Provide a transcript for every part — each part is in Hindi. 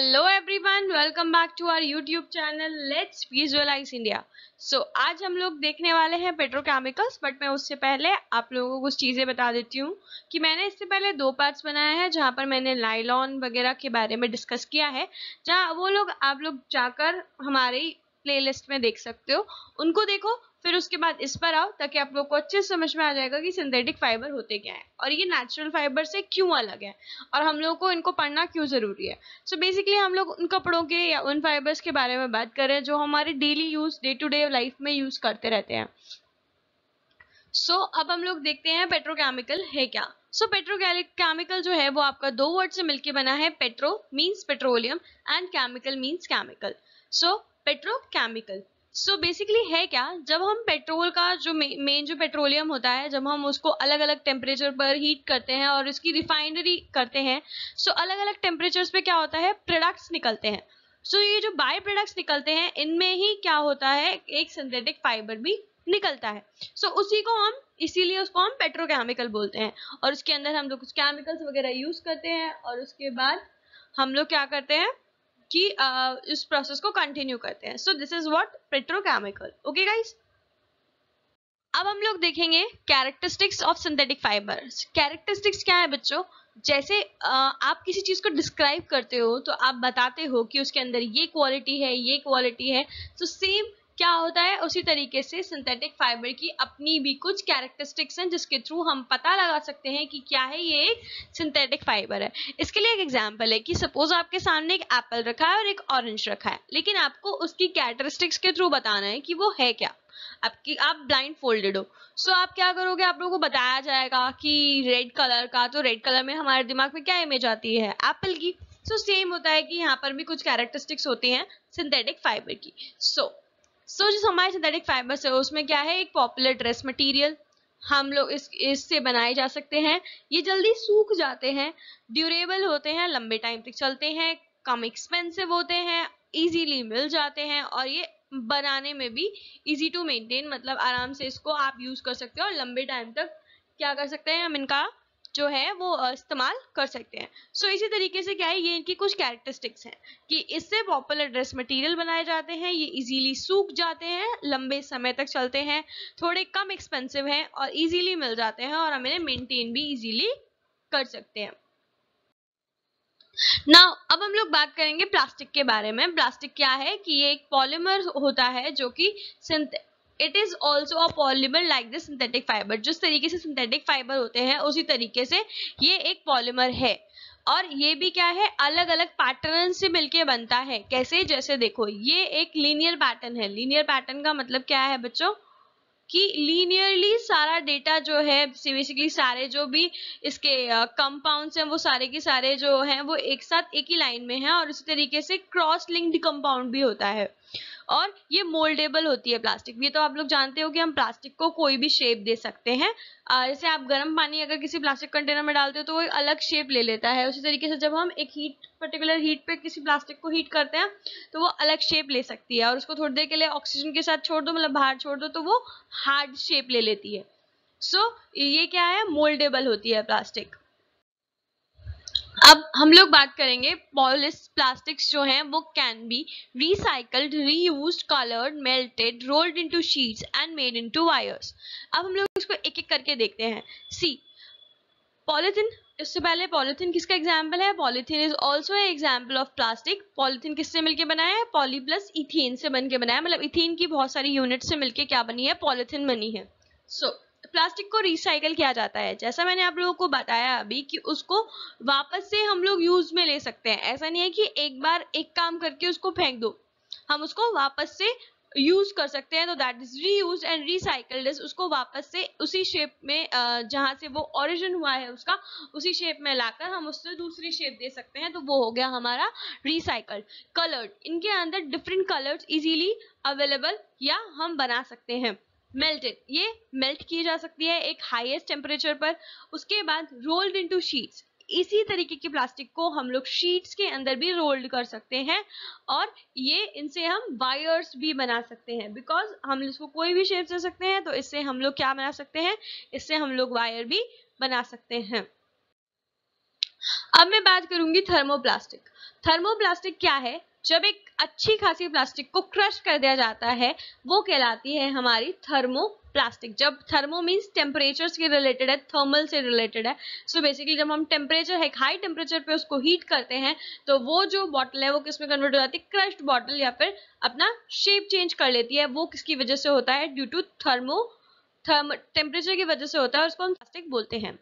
hello everyone welcome back to our YouTube channel let's visualise India so आज हम लोग देखने वाले हैं पेट्रोकेमिकल्स बट मैं उससे पहले आप लोगों को कुछ चीज़ें बता देती हूँ कि मैंने इससे पहले दो पार्ट्स बनाए हैं जहाँ पर मैंने लाइलॉन वगैरह के बारे में डिस्कस किया है जहाँ वो लोग आप लोग जाकर हमारी प्ले में देख सकते हो उनको देखो फिर उसके बाद इस पर आओ ताकि आप लोग को अच्छे समझ में आ जाएगा कि सिंथेटिक फाइबर होते क्या है और ये नेचुरल फाइबर से क्यों अलग है और हम लोगों को इनको पढ़ना क्यों ज़रूरी है सो so बेसिकली हम लोग उन कपड़ों के या उन फाइबर्स के बारे में बात कर रहे हैं जो हमारे daily use day to day life में यूज़ करते रहते हैं सो so, अब हम लोग देखते हैं पेट्रोकेमिकल है क्या सो so, पेट्रोकेमिकल जो है वो आपका दो वर्ड से मिलकर बना है petro means petroleum and chemical means chemical so petrochemical so so basically है क्या जब हम पेट्रोल का जो मेन जो पेट्रोलियम होता है जब हम उसको अलग अलग टेम्परेचर पर हीट करते हैं और इसकी रिफाइनरी करते हैं सो so अलग अलग टेम्परेचर्स पे क्या होता है प्रोडक्ट्स निकलते हैं सो so ये जो बाय प्रोडक्ट्स निकलते हैं इनमें ही क्या होता है एक सिंथेटिक फाइबर भी निकलता है सो so, उसी को हम इसीलिए उसको हम पेट्रोकेमिकल बोलते हैं और उसके अंदर हम लोग कुछ केमिकल्स वगैरह यूज़ करते हैं और उसके बाद हम लोग क्या करते हैं कि इस प्रोसेस को कंटिन्यू करते हैं so this is what petrochemical okay guys अब हम लोग देखेंगे characteristics of synthetic fibre characteristics क्या है बच्चों जैसे आप किसी चीज़ को डिस्क्राइब करते हो तो आप बताते हो कि उसके अंदर ये क्वालिटी है ये क्वालिटी है सो सेम क्या होता है उसी तरीके से सिंथेटिक फाइबर की अपनी भी कुछ कैरेक्टरिस्टिक्स हैं जिसके थ्रू हम पता लगा सकते हैं कि क्या है ये एक सिंथेटिक फाइबर है इसके लिए एक एग्जाम्पल है कि सपोज आपके सामने एक एप्पल रखा है और एक ऑरेंज रखा है लेकिन आपको उसकी कैरेक्टरिस्टिक्स के थ्रू बताना है कि वो है क्या आपकी आप ब्लाइंड फोल्डेड हो सो so, आप क्या करोगे आप लोगों को बताया जाएगा कि रेड कलर का तो रेड कलर में हमारे दिमाग में क्या इमेज आती है एप्पल की सो so, सेम होता है कि यहाँ पर भी कुछ कैरेक्टरिस्टिक्स होती हैं सिंथेटिक फाइबर की सो so, सो so, जो हमारे सिंथेटिक फाइबर्स है उसमें क्या है एक पॉपुलर ड्रेस मटेरियल हम लोग इस इससे बनाए जा सकते हैं ये जल्दी सूख जाते हैं ड्यूरेबल होते हैं लंबे टाइम तक चलते हैं कम एक्सपेंसिव होते हैं इजीली मिल जाते हैं और ये बनाने में भी इजी टू मेंटेन मतलब आराम से इसको आप यूज़ कर सकते हो और लंबे टाइम तक क्या कर सकते हैं हम इनका जो है वो इस्तेमाल कर सकते हैं सो so, इसी तरीके से क्या है ये इनकी कुछ कैरेक्टरिस्टिक्स हैं कि इससे पॉपुलर ड्रेस मटेरियल बनाए जाते हैं ये इजीली सूख जाते हैं लंबे समय तक चलते हैं थोड़े कम एक्सपेंसिव हैं और इजीली मिल जाते हैं और हम इन्हें मेनटेन भी इजीली कर सकते हैं ना अब हम लोग बात करेंगे प्लास्टिक के बारे में प्लास्टिक क्या है कि ये एक पॉलीमर होता है जो कि it is also a polymer like the synthetic fibre जिस तरीके से सिंथेटिक फाइबर होते हैं उसी तरीके से ये एक पॉलीमर है और ये भी क्या है अलग अलग पैटर्न से मिलके बनता है कैसे जैसे देखो ये एक लीनियर पैटर्न है लीनियर पैटर्न का मतलब क्या है बच्चों कि लीनियरली सारा डेटा जो है बेसिकली सारे जो भी इसके कंपाउंड्स हैं वो सारे के सारे जो हैं वो एक साथ एक ही लाइन में हैं और इसी तरीके से क्रॉस लिंक्ड कंपाउंड भी होता है और ये मोल्डेबल होती है प्लास्टिक ये तो आप लोग जानते हो कि हम प्लास्टिक को कोई भी शेप दे सकते हैं जैसे आप गर्म पानी अगर किसी प्लास्टिक कंटेनर में डालते हो तो वो अलग शेप ले लेता है उसी तरीके से जब हम एक हीट पर्टिकुलर हीट पे किसी प्लास्टिक को हीट करते हैं तो वो अलग शेप ले सकती है और उसको थोड़ी देर के लिए ऑक्सीजन के साथ छोड़ दो मतलब बाहर छोड़ दो तो वो हार्ड शेप ले लेती है सो so, ये क्या है मोल्डेबल होती है प्लास्टिक अब हम लोग बात करेंगे पॉलिस प्लास्टिक्स जो हैं वो can be recycled reuse coloured melted rolled into sheets and made into wires अब हम लोग इसको एक एक करके देखते हैं सी पॉलिथिन इससे पहले पॉलिथिन किसका एग्जाम्पल है polythene is also example of plastic polythene किससे मिलके बनाया है पॉली प्लस इथेन से बन के बनाया मतलब इथेन की बहुत सारी यूनिट से मिलके क्या बनी है पॉलिथिन बनी है सो so, प्लास्टिक को रिसाइकल किया जाता है जैसा मैंने आप लोगों को बताया अभी कि उसको वापस से हम लोग यूज में ले सकते हैं ऐसा नहीं है कि एक बार एक काम करके उसको फेंक दो हम उसको वापस से यूज कर सकते हैं तो that is reuse and recycled उसको वापस से उसी शेप में जहाँ से वो ओरिजिन हुआ है उसका उसी शेप में लाकर हम उससे दूसरी शेप दे सकते हैं तो वो हो गया हमारा रिसाइकल्ड कलर्ड इनके अंदर डिफरेंट कलर्स इजीली अवेलेबल या हम बना सकते हैं मेल्टेड ये मेल्ट की जा सकती है एक हाईएस्ट टेम्परेचर पर उसके बाद रोल्ड इनटू शीट्स इसी तरीके की प्लास्टिक को हम लोग शीट्स के अंदर भी रोल्ड कर सकते हैं और ये इनसे हम वायर्स भी बना सकते हैं बिकॉज हम इसको कोई भी शेप दे सकते हैं तो इससे हम लोग क्या बना सकते हैं इससे हम लोग वायर भी बना सकते हैं अब मैं बात करूंगी थर्मोप्लास्टिक थर्मोप्लास्टिक क्या है जब एक अच्छी खासी प्लास्टिक को क्रश कर दिया जाता है वो कहलाती है हमारी थर्मो प्लास्टिक जब थर्मो मीन्स टेम्परेचर के रिलेटेड है थर्मल से रिलेटेड है सो so बेसिकली जब हम टेम्परेचर है हाई टेम्परेचर पे उसको हीट करते हैं तो वो जो बॉटल है वो किसमें कन्वर्ट हो जाती है क्रश्ड बॉटल या फिर अपना शेप चेंज कर लेती है वो किसकी वजह से होता है due to thermo therm temperature की वजह से होता है और उसको हम प्लास्टिक बोलते हैं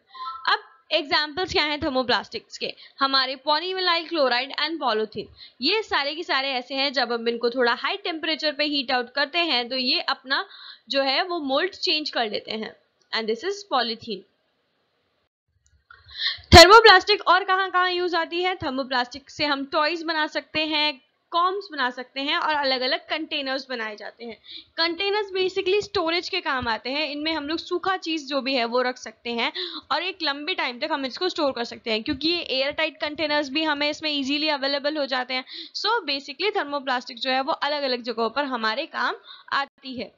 अब एग्जाम्पल्स क्या हैं थर्मोप्लास्टिक्स के हमारे पॉलीविलाइल क्लोराइड एंड पॉलोथीन ये सारे के सारे ऐसे हैं जब हम इनको थोड़ा हाई टेम्परेचर पे हीट आउट करते हैं तो ये अपना जो है वो मोल्ट चेंज कर लेते हैं and this is polythene thermoplastic और कहाँ कहाँ यूज आती है थर्मोप्लास्टिक से हम टॉयज बना सकते हैं कॉम्स बना सकते हैं और अलग अलग कंटेनर्स बनाए जाते हैं कंटेनर्स बेसिकली स्टोरेज के काम आते हैं इनमें हम लोग सूखा चीज़ जो भी है वो रख सकते हैं और एक लंबे टाइम तक हम इसको स्टोर कर सकते हैं क्योंकि ये एयर टाइट कंटेनर्स भी हमें इसमें ईजिली अवेलेबल हो जाते हैं सो बेसिकली थर्मोप्लास्टिक जो है वो अलग अलग जगहों पर हमारे काम आती है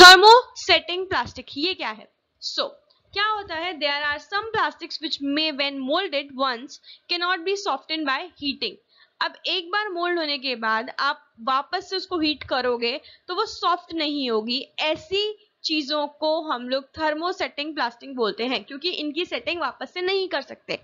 थर्मो सेटिंग प्लास्टिक ये क्या है सो so, क्या होता है there are some plastics which may when moulded once cannot be soft by heating अब एक बार मोल्ड होने के बाद आप वापस से उसको हीट करोगे तो वो सॉफ्ट नहीं होगी ऐसी चीज़ों को हम लोग थर्मो सेटिंग प्लास्टिक बोलते हैं क्योंकि इनकी सेटिंग वापस से नहीं कर सकते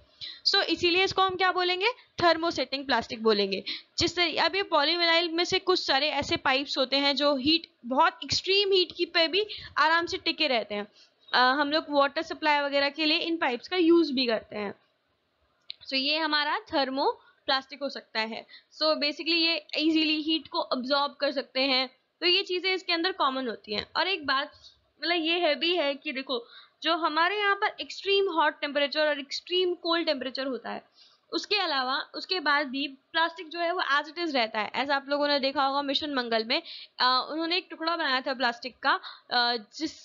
सो so, इसीलिए इसको हम क्या बोलेंगे थर्मो सेटिंग प्लास्टिक बोलेंगे तरह अब ये पॉलीविनाइल में से कुछ सारे ऐसे पाइप्स होते हैं जो हीट बहुत एक्सट्रीम हीट की पे भी आराम से टिके रहते हैं आ, हम लोग वाटर सप्लाई वगैरह के लिए इन पाइप्स का यूज़ भी करते हैं सो so, ये हमारा थर्मो प्लास्टिक हो सकता है सो so बेसिकली ये इजीली हीट को अब्जॉर्ब कर सकते हैं तो ये चीज़ें इसके अंदर कॉमन होती हैं और एक बात मतलब ये है भी है कि देखो जो हमारे यहाँ पर एक्सट्रीम हॉट टेम्परेचर और एक्सट्रीम कोल्ड टेम्परेचर होता है उसके अलावा उसके बाद भी प्लास्टिक जो है वो एज इट इज़ रहता है ऐसा आप लोगों ने देखा होगा मिशन मंगल में आ, उन्होंने एक टुकड़ा बनाया था प्लास्टिक का आ, जिस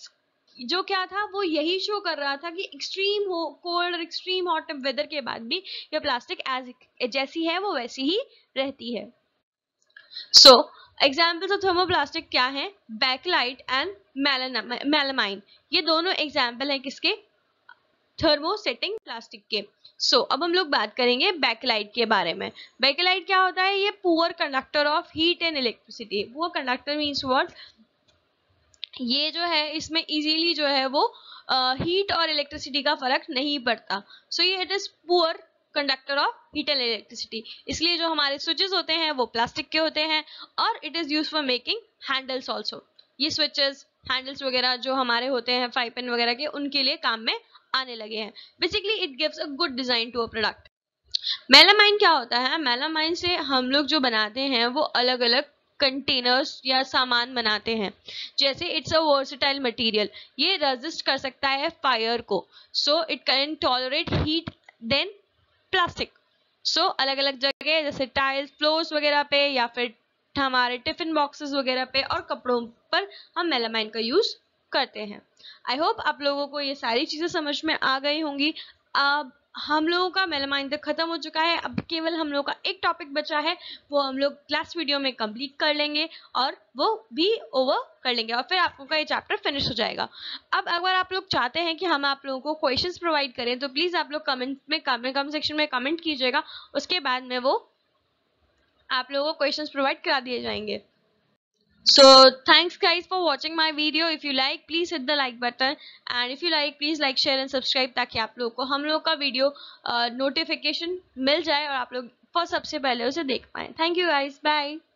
जो क्या था वो यही शो कर रहा था कि एक्सट्रीम हो कोल्ड और एक्सट्रीम हॉट वेदर के बाद भी ये प्लास्टिक एज जैसी है वो वैसी ही रहती है सो एग्जाम्पल्स ऑफ थर्मोप्लास्टिक क्या है बैकलाइट एंड मेलामाइन ये दोनों एग्जाम्पल हैं किसके थर्मोसेटिंग प्लास्टिक के सो so, अब हम लोग बात करेंगे बैकलाइट के बारे में बैकलाइट क्या होता है ये poor conductor of heat and electricity poor conductor means what ये जो है इसमें इजीली जो है वो हीट uh, और इलेक्ट्रिसिटी का फर्क नहीं पड़ता सो ये it is poor conductor of heat and electricity इसलिए जो हमारे स्विचेस होते हैं वो प्लास्टिक के होते हैं और it is use for making handles also ये स्विचेस हैंडल्स वगैरह जो हमारे होते हैं फाइव पेन वगैरह के उनके लिए काम में आने लगे हैं basically it gives a good design to a product melamine क्या होता है मेलामाइन से हम लोग जो बनाते हैं वो अलग अलग कंटेनर्स या सामान बनाते हैं जैसे इट्स अ वर्सटाइल मटेरियल ये रजिस्ट कर सकता है फायर को so it can tolerate heat then plastic so अलग अलग जगह जैसे टाइल्स फ्लोर्स वगैरह पे या फिर हमारे टिफिन बॉक्सेस वगैरह पे और कपड़ों पर हम मेलामाइन का यूज़ करते हैं आई होप आप लोगों को ये सारी चीज़ें समझ में आ गई होंगी अब हम लोगों का मेलामाइन तक ख़त्म हो चुका है अब केवल हम लोगों का एक टॉपिक बचा है वो हम लोग लास्ट वीडियो में कंप्लीट कर लेंगे और वो भी ओवर कर लेंगे और फिर आप लोगों का ये चैप्टर फिनिश हो जाएगा अब अगर आप लोग चाहते हैं कि हम आप लोगों को क्वेश्चंस प्रोवाइड करें तो प्लीज़ आप लोग कमेंट में कम सेक्शन में कमेंट कीजिएगा उसके बाद में वो आप लोगों को क्वेश्चन प्रोवाइड करा दिए जाएंगे so thanks guys for watching my video if you like please hit the like button and if you like please like share and subscribe ताकि आप लोगों को हम लोगों का वीडियो notification मिल जाए और आप लोग पर सबसे पहले उसे देख पाए thank you guys bye